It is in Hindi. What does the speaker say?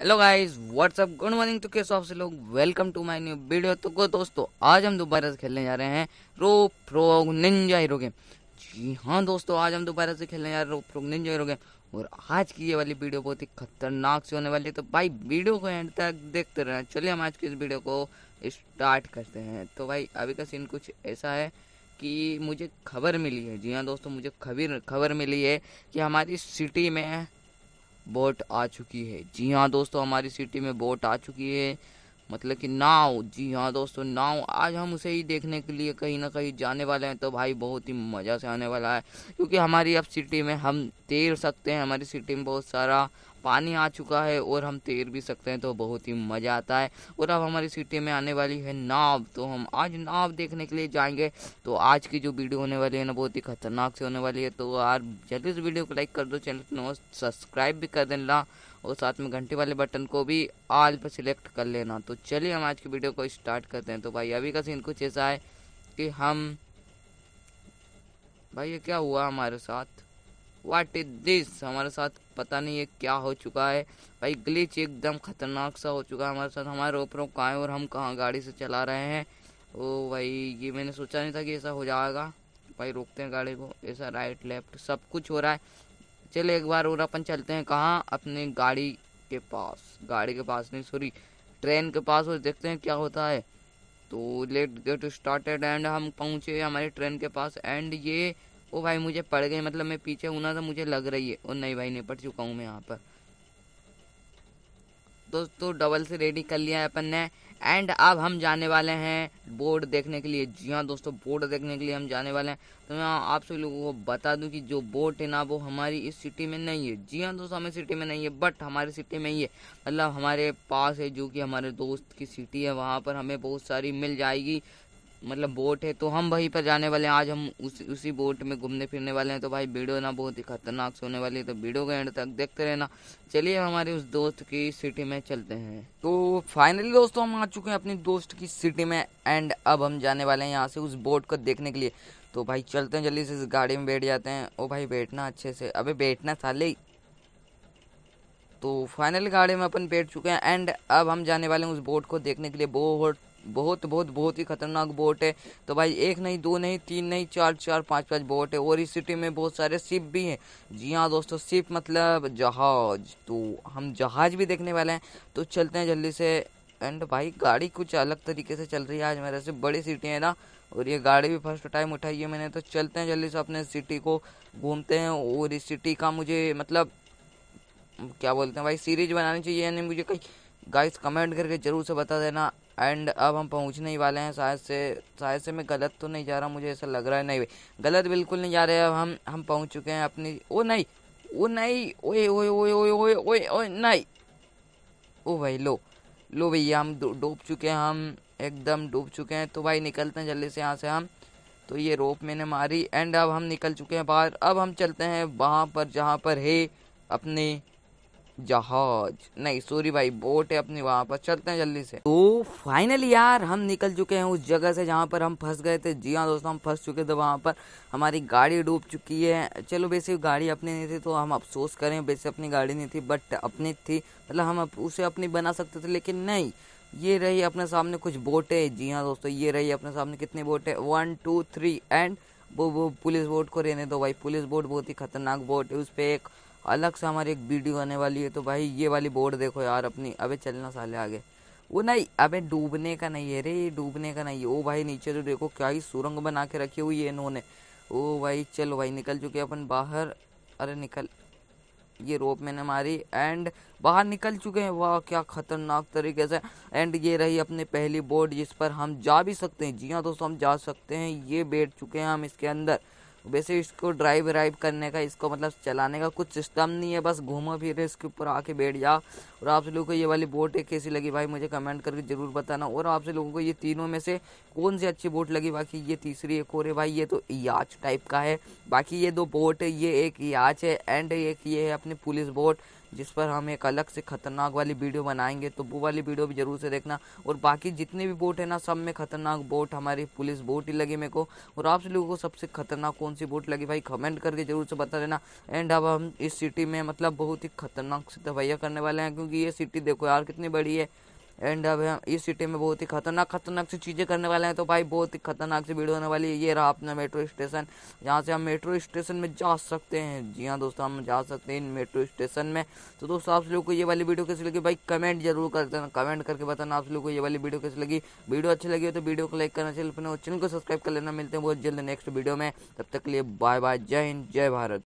hello guys what's up good morning तो कैसे आपसे लोग welcome to my new video तो गो दोस्तों आज हम दोबारा से खेलने जा रहे हैं rope frog ninja hero game जी हाँ दोस्तों आज हम दोबारा से खेलने जा रहे हैं rope frog ninja hero game और आज की ये वाली वीडियो बहुत ही खतरनाक से होने वाली है तो भाई वीडियो को एंड तक देखते रहे चलिए हम आज की इस वीडियो को स्टार्ट करते हैं तो भाई अभी का सीन कुछ ऐसा है कि मुझे खबर मिली है जी हाँ दोस्तों मुझे खबर खबर मिली है कि हमारी सिटी में बोट आ चुकी है जी हाँ दोस्तों हमारी सिटी में बोट आ चुकी है मतलब कि नाव जी हाँ दोस्तों नाव आज हम उसे ही देखने के लिए कहीं ना कहीं जाने वाले हैं तो भाई बहुत ही मज़ा से आने वाला है क्योंकि हमारी अब सिटी में हम तैर सकते हैं हमारी सिटी में बहुत सारा पानी आ चुका है और हम तैर भी सकते हैं तो बहुत ही मज़ा आता है और अब हमारी सिटी में आने वाली है नाव तो हम आज नाव देखने के लिए जाएंगे तो आज की जो वीडियो होने वाली है ना बहुत ही खतरनाक से होने वाली है तो यार जल्दी से वीडियो को लाइक कर दो चैनल को सब्सक्राइब भी कर देना और साथ में घंटे वाले बटन को भी आल पर सिलेक्ट कर लेना तो चलिए हम आज की वीडियो को स्टार्ट करते हैं तो भाई अभी का सीन कुछ ऐसा है कि हम भाई ये क्या हुआ हमारे साथ वाट इज दिस हमारे साथ पता नहीं ये क्या हो चुका है भाई ग्लिच एकदम खतरनाक सा हो चुका है हमारे साथ हमारे ओपरों कहाँ हैं और हम कहाँ गाड़ी से चला रहे हैं ओ भाई ये मैंने सोचा नहीं था कि ऐसा हो जाएगा भाई रोकते हैं गाड़ी को ऐसा राइट लेफ्ट सब कुछ हो रहा है चले एक बार और अपन चलते हैं कहाँ अपने गाड़ी के पास गाड़ी के पास नहीं सॉरी ट्रेन के पास और देखते हैं क्या होता है तो लेट गेट स्टार्टेड एंड हम पहुँचे हमारे ट्रेन के पास एंड ये ओ भाई मुझे पड़ गए मतलब मैं पीछे ना तो मुझे लग रही है और नहीं भाई निपट चुका हूँ मैं यहाँ पर दोस्तों डबल से रेडी कर लिया है अपन ने एंड अब हम जाने वाले हैं बोर्ड देखने के लिए जी हाँ दोस्तों बोर्ड देखने के लिए हम जाने वाले हैं तो मैं आप सभी लोगों को बता दूं कि जो बोर्ड है ना वो हमारी इस सिटी में नहीं है जी हाँ दोस्तों हमें सिटी में नहीं है बट हमारे सिटी में ही है मतलब हमारे पास है जो कि हमारे दोस्त की सिटी है वहाँ पर हमें बहुत सारी मिल जाएगी मतलब बोट है तो हम वहीं पर जाने वाले हैं आज हम उस उसी बोट में घूमने फिरने वाले हैं तो भाई वीडियो ना बहुत ही खतरनाक होने वाली है तो वीडियो के एंड तक देखते रहना चलिए हमारे उस दोस्त की सिटी में चलते हैं तो फाइनली दोस्तों हम आ चुके हैं अपनी दोस्त की सिटी में एंड अब हम जाने वाले हैं यहाँ से उस बोट को देखने के लिए तो भाई चलते हैं जल्दी से इस गाड़ी में बैठ जाते हैं ओ भाई बैठना अच्छे से अबे बैठना साले तो फाइनल गाड़ी में अपन बैठ चुके हैं एंड अब हम जाने वाले हैं उस बोट को देखने के लिए बोट बहुत बहुत बहुत ही खतरनाक बोट है तो भाई एक नहीं दो नहीं तीन नहीं चार चार पाँच पाँच बोट है और इस सिटी में बहुत सारे शिप भी हैं जी हाँ दोस्तों शिप मतलब जहाज तो हम जहाज भी देखने वाले हैं तो चलते हैं जल्दी से एंड भाई गाड़ी कुछ अलग तरीके से चल रही है आज मेरे से बड़ी सिटी है ना और ये गाड़ी भी फर्स्ट टाइम उठाई है मैंने तो चलते हैं जल्दी से अपने सिटी को घूमते हैं और इस सिटी का मुझे मतलब क्या बोलते हैं भाई सीरीज बनानी चाहिए यानी मुझे कहीं गाइस कमेंट करके ज़रूर से बता देना एंड अब हम पहुंचने ही वाले हैं शायद से शायद से मैं गलत तो नहीं जा रहा मुझे ऐसा लग रहा है नहीं भाई गलत बिल्कुल नहीं जा रहे अब हम हम पहुंच चुके हैं अपनी ओ नहीं ओ नहीं ओए ओए ओए ओए ओए ओए ओए नहीं ओ भाई लो लो भैया हम डूब चुके हैं हम एकदम डूब चुके हैं तो भाई निकलते हैं जल्दी से यहाँ से हम तो ये रोप मैंने मारी एंड अब हम निकल चुके हैं बाहर अब हम चलते हैं वहाँ पर जहाँ पर है अपने जहाज नहीं सॉरी भाई बोट है अपनी वहां पर चलते हैं जल्दी से तो फाइनली यार हम निकल चुके हैं उस जगह से जहां पर हम फंस गए थे जी हाँ दोस्तों हम फंस चुके थे वहां पर हमारी गाड़ी डूब चुकी है चलो वैसे गाड़ी अपनी नहीं थी तो हम अफसोस करें वैसे अपनी गाड़ी नहीं थी बट अपनी थी मतलब हम उसे अपनी बना सकते थे लेकिन नहीं ये रही अपने सामने कुछ है जी हाँ दोस्तों ये रही अपने सामने कितनी है वन टू थ्री एंड वो वो पुलिस बोट को रहने दो भाई पुलिस बोट बहुत ही खतरनाक बोट है उस पर एक अलग से हमारी एक वीडियो आने वाली है तो भाई ये वाली बोर्ड देखो यार अपनी अबे चलना साले आगे वो नहीं अबे डूबने का नहीं है रे डूबने का नहीं है ओ भाई नीचे तो देखो क्या ही सुरंग बना के रखी हुई है इन्होंने ओ भाई चलो भाई निकल चुके अपन बाहर अरे निकल ये रोप मैंने मारी एंड बाहर निकल चुके हैं वाह क्या खतरनाक तरीके से एंड ये रही अपनी पहली बोर्ड जिस पर हम जा भी सकते हैं जी हाँ दोस्तों हम जा सकते हैं ये बैठ चुके हैं हम इसके अंदर वैसे इसको ड्राइव ड्राइव करने का इसको मतलब चलाने का कुछ सिस्टम नहीं है बस घूमो फिर इसके ऊपर आके बैठ जाओ और आप लोगों को ये वाली बोट है कैसी लगी भाई मुझे कमेंट करके ज़रूर बताना और आप लोगों को ये तीनों में से कौन सी अच्छी बोट लगी बाकी ये तीसरी एक और है भाई ये तो याच टाइप का है बाकी ये दो बोट है ये एक याच है एंड एक ये है अपनी पुलिस बोट जिस पर हम एक अलग से खतरनाक वाली वीडियो बनाएंगे तो वो वाली वीडियो भी जरूर से देखना और बाकी जितने भी बोट है ना सब में खतरनाक बोट हमारी पुलिस बोट ही लगी मेरे को और आप लोगों को सबसे खतरनाक कौन सी बोट लगी भाई कमेंट करके जरूर से बता देना एंड अब हम इस सिटी में मतलब बहुत ही खतरनाक से तवैया करने वाले हैं क्योंकि ये सिटी देखो यार कितनी बड़ी है एंड अब हम इस सिटी में बहुत ही खतरनाक खतरनाक सी चीज़ें करने वाले हैं तो भाई बहुत ही खतरनाक सी वीडियो होने वाली है ये रहा अपना मेट्रो स्टेशन जहाँ से हम मेट्रो स्टेशन में जा सकते हैं जी हाँ दोस्तों हम जा सकते हैं इन मेट्रो स्टेशन में तो दोस्तों आप लोग को ये वाली वीडियो कैसी लगी भाई कमेंट जरूर कर देना कमेंट करके बताना आप लोग को ये वाली वीडियो कैसी लगी वीडियो अच्छी लगी हो तो वीडियो को लाइक करना चाहिए अपने तो चैनल को सब्सक्राइब कर लेना मिलते हैं बहुत जल्द नेक्स्ट वीडियो में तब तक के लिए बाय बाय जय हिंद जय भारत